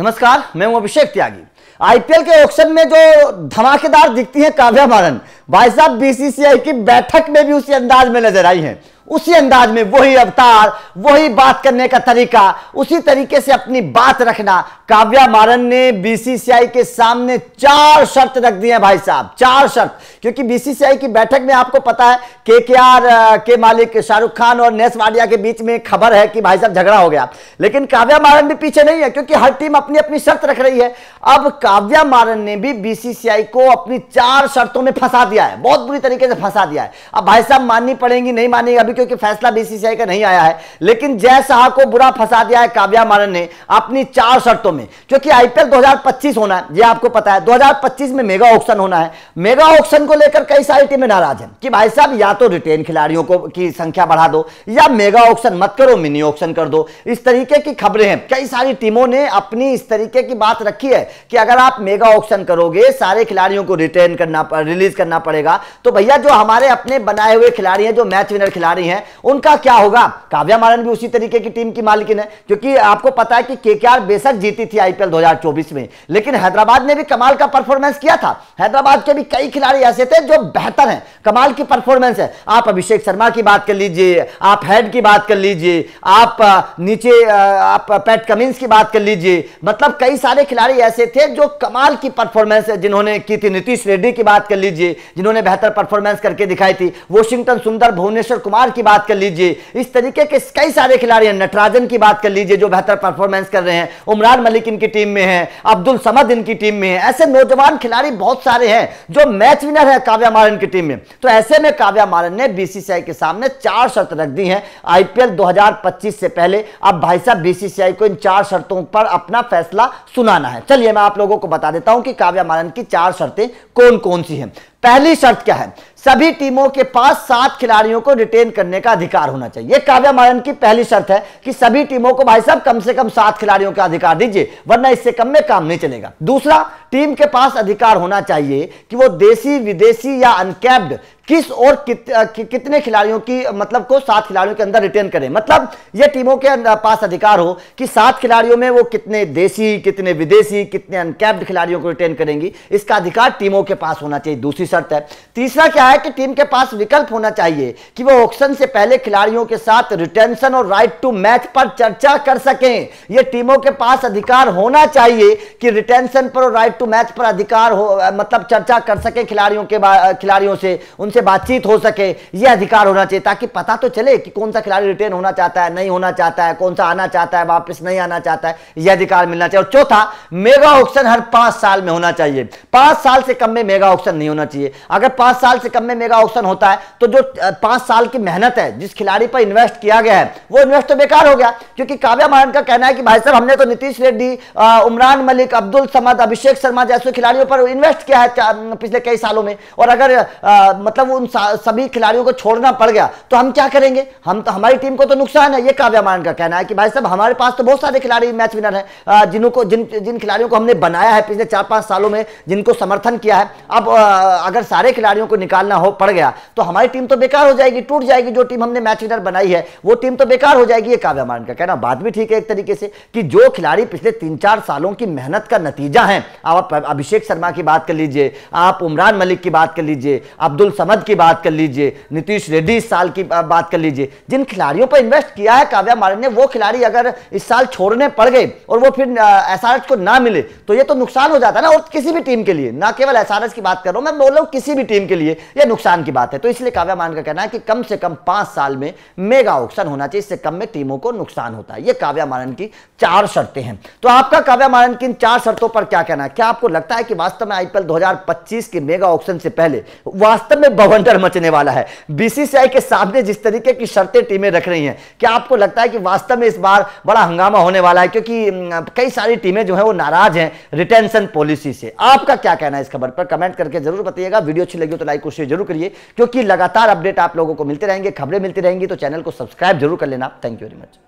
नमस्कार मैं हूं अभिषेक त्यागी आईपीएल के ऑक्शन में जो धमाकेदार दिखती है काव्या मारन भाई साहब बीसीसीआई की बैठक में भी उसी अंदाज में नजर आई है उसी अंदाज में वही अवतार वही बात करने का तरीका उसी तरीके से अपनी बात रखना काव्या मारन ने बीसीसीआई के सामने चार शर्त रख दी है भाई साहब चार शर्त क्योंकि बीसीसीआई की बैठक में आपको पता है के के आर के मालिक शाहरुख खान और नेस वाडिया के बीच में खबर है कि भाई साहब झगड़ा हो गया लेकिन काव्या मारन भी पीछे नहीं है क्योंकि हर टीम अपनी अपनी शर्त रख रही है अब काव्या मारन ने भी बीसीसीआई को अपनी चार शर्तों में फंसा दिया है बहुत बुरी तरीके से फंसा दिया है अब भाई साहब माननी पड़ेगी नहीं मानेगी अभी क्योंकि फैसला बीसीसीआई का नहीं आया है लेकिन जय शाह को बुरा फंसा दिया है काव्या मारन ने अपनी चार शर्तों में क्योंकि आईपीएल दो होना है यह आपको पता है दो में मेगा ऑप्शन होना है मेगा ऑप्शन को लेकर कई सारी टीमें नाराज है कि भाई साहब या तो रिटेन खिलाड़ियों को की संख्या बढ़ा दो या मेगा ऑप्शन मत करो मिनी ऑप्शन कर दो इस तरीके की खबरें हैं कई सारी टीमों ने अपनी इस तरीके की बात रखी है कि अगर अगर आप मेगा ऑप्शन करोगे सारे खिलाड़ियों को रिटर्न करना रिलीज करना पड़ेगा तो भैया जो हमारे अपने बनाए हुए खिलाड़ी हैं जो मैच विनर खिलाड़ी हैं उनका क्या होगा काव्या मारन भी उसी तरीके की टीम की मालकिन है क्योंकि आपको पता है कि के बेशक जीती थी आईपीएल दो में लेकिन हैदराबाद ने भी कमाल का परफॉर्मेंस किया था हैदराबाद के भी कई खिलाड़ी ऐसे थे जो बेहतर है कमाल की परफॉर्मेंस है आप अभिषेक शर्मा की बात कर लीजिए आप हेड की बात कर लीजिए आप नीचे आप पैट कमिंस की बात कर लीजिए मतलब कई सारे खिलाड़ी ऐसे थे जो कमाल की परफॉर्मेंस है जिन्होंने की थी नीतीश रेड्डी की बात कर लीजिए जिन्होंने बेहतर परफॉर्मेंस करके दिखाई थी वॉशिंगटन सुंदर भुवनेश्वर कुमार की बात कर लीजिए इस तरीके के कई सारे खिलाड़ी हैं नटराजन की बात कर लीजिए जो बेहतर परफॉर्मेंस कर रहे हैं उमरान मलिक इनकी टीम में है अब्दुल समद इनकी टीम में है ऐसे नौजवान खिलाड़ी बहुत सारे हैं जो मैच विनर है काव्या मारन की टीम में तो ऐसे में काव्या मारन ने बीसीसीआई के सामने चार शर्त रख दी है आईपीएल दो से पहले अब भाई साहब बीसीसीआई को इन चार शर्तों पर अपना फैसला सुनाना है चलिए मैं आप लोगों को बता देता हूं कि काव्या मानन की चार शर्तें कौन कौन सी हैं पहली शर्त क्या है सभी टीमों के पास सात खिलाड़ियों को रिटेन करने का अधिकार होना चाहिए काव्या मारन की पहली शर्त है कि सभी टीमों को भाई साहब कम से कम सात खिलाड़ियों का अधिकार दीजिए वरना इससे कम में काम नहीं चलेगा दूसरा टीम के पास अधिकार होना चाहिए कि वो देसी विदेशी या अनकैप्ड किस और कित, कि, कितने खिलाड़ियों की मतलब को सात खिलाड़ियों के अंदर रिटेन करें मतलब ये टीमों के पास अधिकार हो कि सात खिलाड़ियों में वो कितने देसी कितने विदेशी कितने अनकैप्ड खिलाड़ियों को रिटेन करेंगी इसका अधिकार टीमों के पास होना चाहिए दूसरी शर्त है तीसरा क्या है कि टीम के पास विकल्प होना चाहिए कि वो ऑक्शन से पहले खिलाड़ियों के साथ रिटेंशन और राइट टू मैच पर चर्चा कर सकें ये टीमों के पास अधिकार होना चाहिए कि रिटेंशन पर और राइट टू मैच पर अधिकार हो मतलब चर्चा कर सके खिलाड़ियों के खिलाड़ियों से उनसे बातचीत हो सके यह अधिकार होना चाहिए ताकि पता तो चले कि कौन सा खिलाड़ी रिटेन होना चाहता है नहीं होना चाहता है कौन सा आना चाहता है वापस नहीं आना चाहता है यह अधिकार मिलना चाहिए और चौथा मेगा ऑप्शन हर पांच साल में होना चाहिए पांच साल से कम में मेगा ऑप्शन नहीं होना चाहिए चाहिए अगर पांच साल से कम में मेगा ऑप्शन होता है तो जो पांच साल की मेहनत है जिस खिलाड़ी पर इन्वेस्ट किया गया है वो इन्वेस्ट तो बेकार हो गया क्योंकि काव्या मारन का कहना है कि भाई साहब हमने तो नीतीश रेड्डी उमरान मलिक अब्दुल समद अभिषेक शर्मा जैसे खिलाड़ियों पर इन्वेस्ट किया है पिछले कई सालों में और अगर मतलब उन सभी खिलाड़ियों को छोड़ना पड़ गया तो हम क्या करेंगे हम तो हमारी टीम को तो नुकसान है ये काव्या मारन का कहना है कि भाई साहब हमारे पास तो बहुत सारे खिलाड़ी मैच विनर है जिनको जिन जिन खिलाड़ियों को हमने बनाया है पिछले चार पांच सालों में जिनको समर्थन किया है अब अगर सारे खिलाड़ियों को निकालना हो पड़ गया तो हमारी टीम तो बेकार हो जाएगी टूट जाएगी जो टीम हमने मैच विनर बनाई है वो टीम तो बेकार हो जाएगी ये काव्य मारन का कहना बात भी ठीक है एक तरीके से कि जो खिलाड़ी पिछले तीन चार सालों की मेहनत का नतीजा है आप अभिषेक शर्मा की बात कर लीजिए आप उमरान मलिक की बात कर लीजिए अब्दुल समद की बात कर लीजिए नीतीश रेड्डी साल की बात कर लीजिए जिन खिलाड़ियों पर इन्वेस्ट किया है काव्या मारन ने वो खिलाड़ी अगर इस साल छोड़ने पड़ गए और वो फिर एस को ना मिले तो ये तो नुकसान हो जाता है ना और किसी भी टीम के लिए ना केवल एस की बात कर रहा हूं मैं बोल मतलब किसी भी टीम के लिए यह नुकसान की बात है तो इसलिए काव्या मान का कहना है कि कम से कम पांच साल में मेगा ऑक्शन होना चाहिए इससे कम में टीमों को नुकसान होता है यह काव्या मानन की चार शर्तें हैं तो आपका काव्या मानन की इन चार शर्तों पर क्या कहना है क्या आपको लगता है कि वास्तव में आईपीएल दो के मेगा ऑक्शन से पहले वास्तव में बवंडर मचने वाला है बीसीसीआई के सामने जिस तरीके की शर्तें टीमें रख रही है क्या आपको लगता है कि वास्तव में इस बार बड़ा हंगामा होने वाला है क्योंकि कई सारी टीमें जो है वो नाराज हैं रिटेंशन पॉलिसी से आपका क्या कहना है इस खबर पर कमेंट करके जरूर बताइए रहिएगा वीडियो अच्छी लगी हो तो लाइक और शेयर जरूर करिए क्योंकि लगातार अपडेट आप लोगों को मिलते रहेंगे खबरें मिलती रहेंगी तो चैनल को सब्सक्राइब जरूर कर लेना थैंक यू वेरी मच